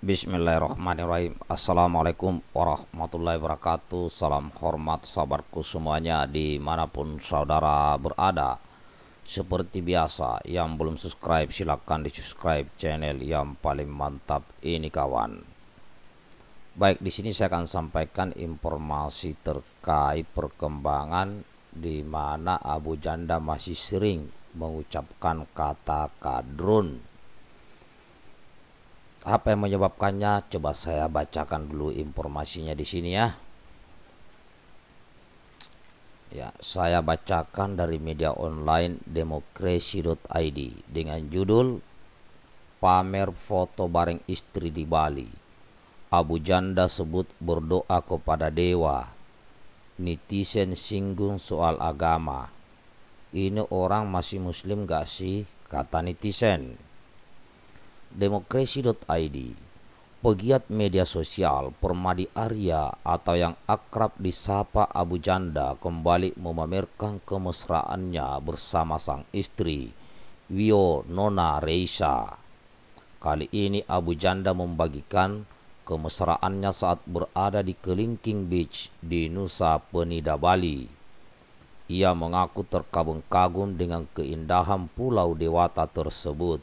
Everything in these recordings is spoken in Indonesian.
Bismillahirrahmanirrahim Assalamualaikum warahmatullahi wabarakatuh Salam hormat sahabatku semuanya Dimanapun saudara berada Seperti biasa Yang belum subscribe silahkan di subscribe channel yang paling mantap ini kawan Baik di sini saya akan sampaikan informasi terkait perkembangan di mana Abu Janda masih sering mengucapkan kata kadrun apa yang menyebabkannya? Coba saya bacakan dulu informasinya di sini ya. Ya, saya bacakan dari media online demokrasi.id dengan judul Pamer foto bareng istri di Bali. Abu Janda sebut berdoa kepada dewa. Netizen singgung soal agama. Ini orang masih muslim gak sih? Kata netizen demokrasi.id pegiat media sosial Permadi Arya atau yang akrab disapa Abu Janda kembali memamerkan kemesraannya bersama sang istri Wio Nona Reisha. Kali ini Abu Janda membagikan kemesraannya saat berada di Kelingking Beach di Nusa Penida Bali. Ia mengaku terkagum-kagum dengan keindahan Pulau Dewata tersebut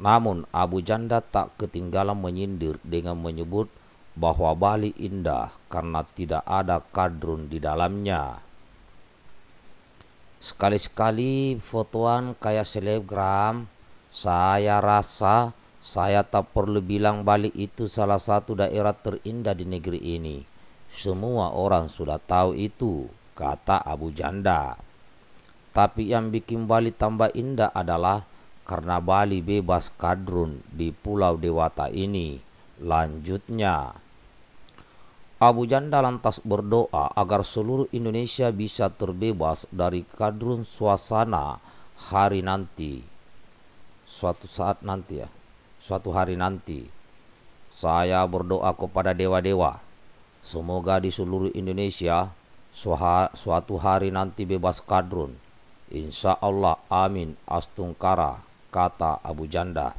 namun Abu Janda tak ketinggalan menyindir dengan menyebut bahwa Bali indah karena tidak ada kadrun di dalamnya. Sekali-sekali fotoan kayak selebgram, saya rasa saya tak perlu bilang Bali itu salah satu daerah terindah di negeri ini. Semua orang sudah tahu itu, kata Abu Janda. Tapi yang bikin Bali tambah indah adalah karena Bali bebas kadrun di Pulau Dewata ini. Lanjutnya, Abu Janda lantas berdoa agar seluruh Indonesia bisa terbebas dari kadrun suasana hari nanti. Suatu saat nanti ya, suatu hari nanti. Saya berdoa kepada dewa-dewa, semoga di seluruh Indonesia suatu hari nanti bebas kadrun. Insya Allah, amin, astungkara kata Abu Janda.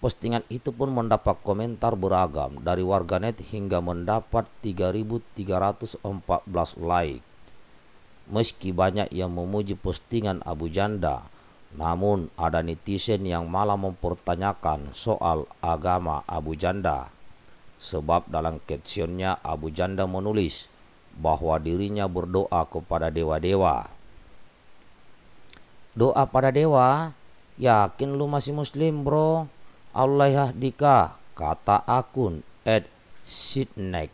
Postingan itu pun mendapat komentar beragam dari warganet hingga mendapat 3.314 like. Meski banyak yang memuji postingan Abu Janda, namun ada netizen yang malah mempertanyakan soal agama Abu Janda. Sebab dalam captionnya Abu Janda menulis bahwa dirinya berdoa kepada dewa-dewa. Doa pada dewa Yakin lu masih muslim bro? Allah yahdika, kata akun Ed Sidnek.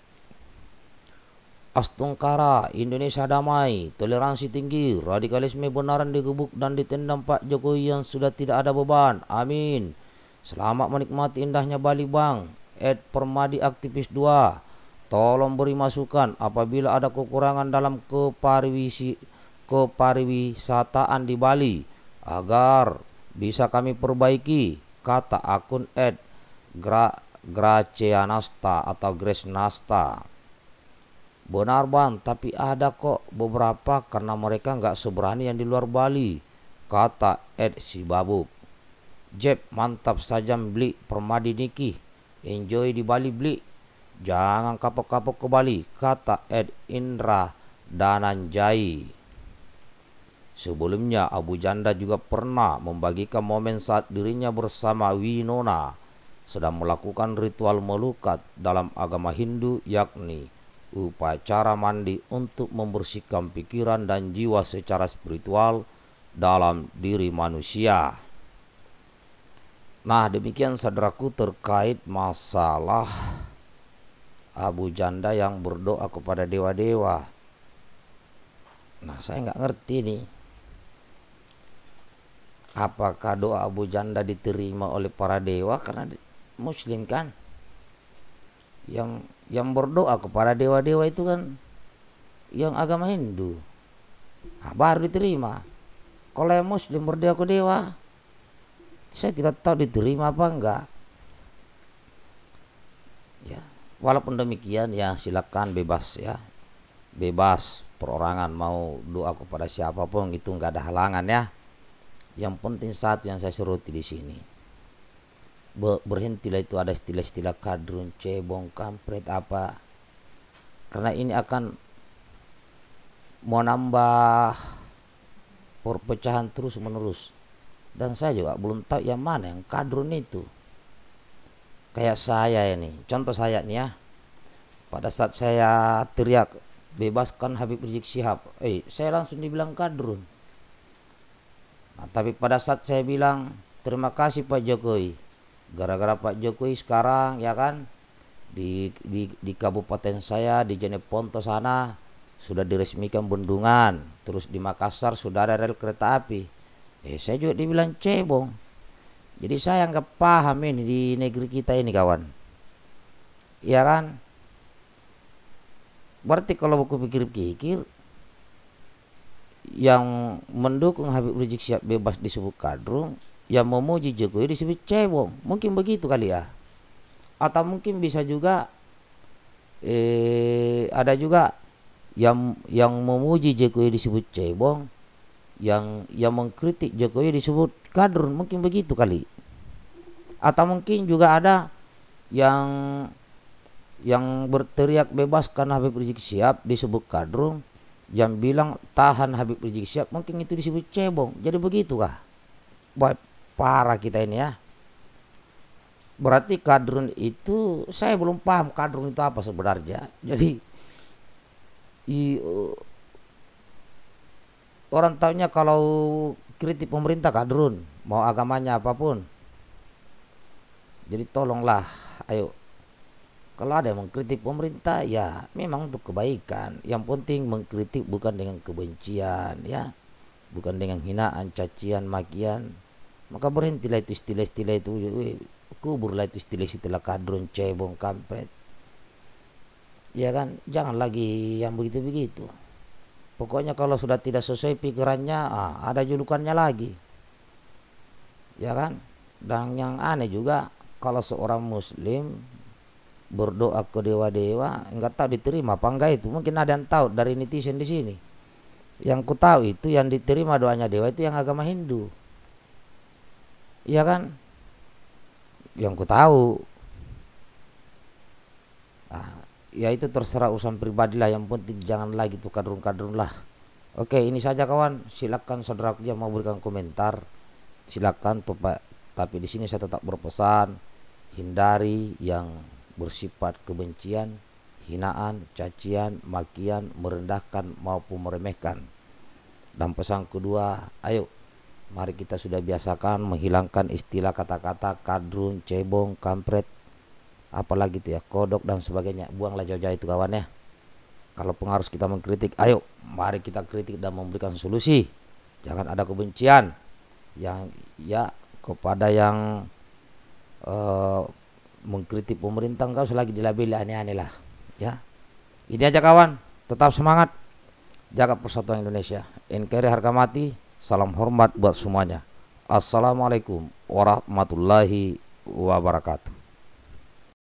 Astungkara, Indonesia damai, toleransi tinggi, radikalisme benaran digebuk dan ditendang Pak Jokowi yang sudah tidak ada beban. Amin. Selamat menikmati indahnya Bali Bang. Ed Permadi Aktivis 2. Tolong beri masukan apabila ada kekurangan dalam kepariwisi, kepariwisataan di Bali agar bisa kami perbaiki, kata akun Ed Gra Graceanasta atau Gresnasta. Benar ban, tapi ada kok beberapa karena mereka nggak seberani yang di luar Bali, kata Ed Babuk. Jeb mantap saja beli permadi Niki, enjoy di Bali beli. Jangan kapok-kapok ke Bali, kata Ed Indra Dananjai. Sebelumnya Abu Janda juga pernah membagikan momen saat dirinya bersama Winona sedang melakukan ritual melukat dalam agama Hindu yakni upacara mandi untuk membersihkan pikiran dan jiwa secara spiritual dalam diri manusia. Nah demikian saudaraku terkait masalah Abu Janda yang berdoa kepada dewa-dewa. Nah saya nggak ngerti nih apakah doa Abu Janda diterima oleh para dewa karena muslim kan yang yang berdoa kepada dewa-dewa itu kan yang agama Hindu nah, baru diterima kalau yang muslim berdoa ke dewa saya tidak tahu diterima apa enggak ya walaupun demikian ya silakan bebas ya bebas perorangan mau doa kepada siapapun itu enggak ada halangan ya yang penting saat yang saya seruti di sini. Berhentilah itu ada istilah-istilah kadrun, cebong, kampret apa. Karena ini akan menambah perpecahan terus menerus. Dan saya juga belum tahu yang mana yang kadrun itu. Kayak saya ini, contoh saya nih ya. Pada saat saya teriak bebaskan Habib Rizik Sihab, eh saya langsung dibilang kadrun Nah, tapi pada saat saya bilang terima kasih Pak Jokowi, gara-gara Pak Jokowi sekarang ya kan di, di, di kabupaten saya di Jeneponto sana sudah diresmikan bendungan, terus di Makassar sudah ada rel kereta api. Eh saya juga dibilang cebong. Jadi saya nggak paham ini di negeri kita ini kawan. ya kan? Berarti kalau buku pikir-pikir yang mendukung Habib Rizik siap bebas disebut kadrung, yang memuji Jokowi disebut cebong. Mungkin begitu kali ya. Atau mungkin bisa juga eh ada juga yang yang memuji Jokowi disebut cebong, yang yang mengkritik Jokowi disebut kadrun, mungkin begitu kali. Atau mungkin juga ada yang yang berteriak bebas karena Habib Rizik siap disebut kadrun, yang bilang tahan Habib Rizik Syihab mungkin itu disebut cebong. Jadi begitu kah? Buat para kita ini ya. Berarti kadrun itu saya belum paham kadrun itu apa sebenarnya. Jadi i, uh, orang taunya kalau kritik pemerintah kadrun, mau agamanya apapun. Jadi tolonglah, ayo kalau ada yang mengkritik pemerintah ya memang untuk kebaikan. Yang penting mengkritik bukan dengan kebencian ya. Bukan dengan hinaan, cacian, makian. Maka berhentilah itu istilah-istilah itu. Kuburlah itu istilah-istilah kadron, cebong, kampret. Ya kan, jangan lagi yang begitu-begitu. Pokoknya kalau sudah tidak sesuai pikirannya, ah, ada julukannya lagi. Ya kan? Dan yang aneh juga kalau seorang muslim berdoa ke dewa-dewa enggak tahu diterima apa enggak itu mungkin ada yang tahu dari netizen di sini yang ku tahu itu yang diterima doanya dewa itu yang agama Hindu iya kan yang ku tahu ah ya itu terserah urusan pribadi lah yang penting jangan lagi tuh kadrun-kadrun lah oke ini saja kawan silakan saudara yang mau berikan komentar silakan tuh pak tapi di sini saya tetap berpesan hindari yang bersifat kebencian, hinaan, cacian, makian, merendahkan maupun meremehkan. Dan pesan kedua, ayo mari kita sudah biasakan menghilangkan istilah kata-kata kadrun, cebong, kampret, apalagi itu ya, kodok dan sebagainya. Buanglah jauh-jauh itu kawan ya. Kalau pengarus kita mengkritik, ayo mari kita kritik dan memberikan solusi. Jangan ada kebencian yang ya kepada yang uh, mengkritik pemerintah kau selagi dilabeli aneh-aneh lah ya ini aja kawan tetap semangat jaga persatuan Indonesia NKRI harga mati salam hormat buat semuanya Assalamualaikum warahmatullahi wabarakatuh